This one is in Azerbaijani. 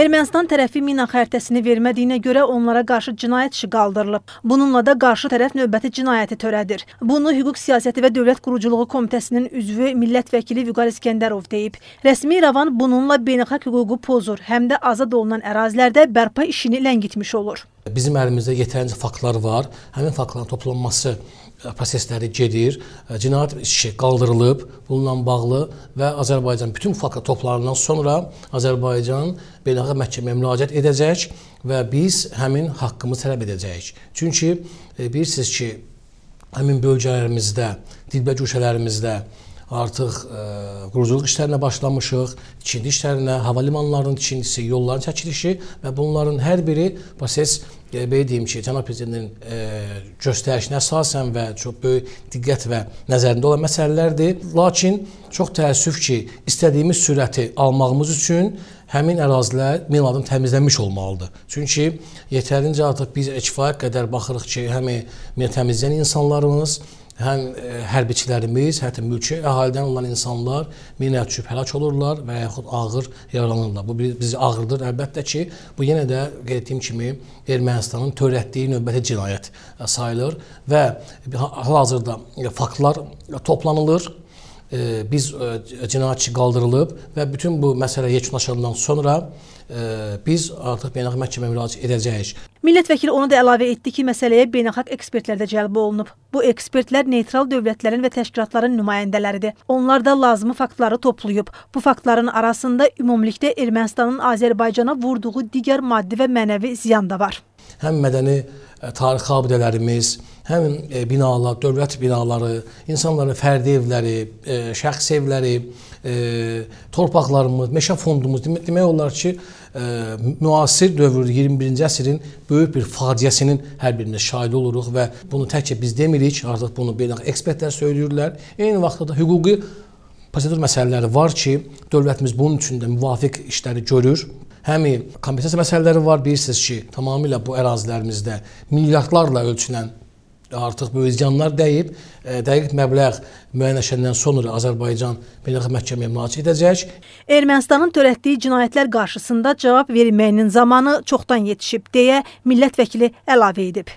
Ermənistan tərəfi mina xəritəsini vermədiyinə görə onlara qarşı cinayət işi qaldırılıb. Bununla da qarşı tərəf növbəti cinayəti törədir. Bunu Hüquq Siyasəti və Dövlət Quruculuğu Komitəsinin üzvü millət vəkili Vüqar İskəndərov deyib. Rəsmi İrəvan bununla beynəlxalq hüququ pozur, həm də azad olunan ərazilərdə bərpa işini ləngitmiş olur. Bizim əlimizdə yetərincə faktlar var. Həmin faktların toplanması prosesləri gedir, cinayət işi qaldırılıb bununla bağlı və Azərbaycan bütün fakta toplarından sonra Azərbaycan beynəlxalq məhkəməyə müraciət edəcək və biz həmin haqqımızı tələb edəcəyik. Çünki e, bilirsiniz ki, həmin bölgələrimizdə, dilbə güşələrimizdə artıq ə, e, quruculuq işlərinə başlamışıq. Tikinti işlərinə, hava limanlarının tikintisi, yolların çəkilişi və bunların hər biri proses e, belə deyim ki, cənab prezidentin e, göstərişinə əsasən və çox böyük diqqət və nəzərində olan məsələlərdir. Lakin çox təəssüf ki, istədiyimiz sürəti almağımız üçün həmin ərazilər minalardan təmizlənmiş olmalıdır. Çünki yetərincə artıq biz kifayət qədər baxırıq ki, həmi mina təmizləyən insanlarımız həm e, hərbiçilərimiz, hətta mülki əhalidən olan insanlar minə düşüb həlak olurlar və yaxud ağır yaralanırlar. Bu bizi ağırdır. Əlbəttə ki, bu yenə də qeyd etdiyim kimi Ermənistanın törətdiyi növbəti cinayət e, sayılır və hal-hazırda faktlar toplanılır e, biz cinayətçi qaldırılıb və bütün bu məsələ yekunlaşandan sonra biz artıq beynəlxalq məhkəməyə müraciət edəcəyik. Millət vəkili onu da əlavə etdi ki, məsələyə beynəlxalq ekspertlər də cəlb olunub. Bu ekspertlər neytral dövlətlərin və təşkilatların nümayəndələridir. Onlar da lazımı faktları toplayıb. Bu faktların arasında ümumilikdə Ermənistanın Azərbaycana vurduğu digər maddi və mənəvi ziyan da var həm mədəni e, tarixi abidələrimiz, həm e, binalar, dövlət binaları, insanların fərdi evləri, e, şəxs evləri, torpaqlarımız, meşə fondumuz demək olar ki, müasir dövr 21-ci əsrin böyük bir faciəsinin hər birinə şahid oluruq və bunu təkcə biz demirik, artıq bunu beynəlxalq ekspertlər söyləyirlər. Eyni vaxtda da hüquqi prosedur məsələləri var ki, dövlətimiz bunun üçün də müvafiq işləri görür. Həmi kompensasiya məsələləri var, bilirsiniz ki, tamamilə bu ərazilərimizdə milyardlarla ölçülən artıq bu üsyanlar dəyib, e, dəqiq məbləğ müəyyənləşəndən sonra Azərbaycan beynəlxalq məhkəməyə müraciət edəcək. Ermənistanın törətdiyi cinayətlər qarşısında cavab verilməyinin zamanı çoxdan yetişib deyə millət vəkili əlavə edib.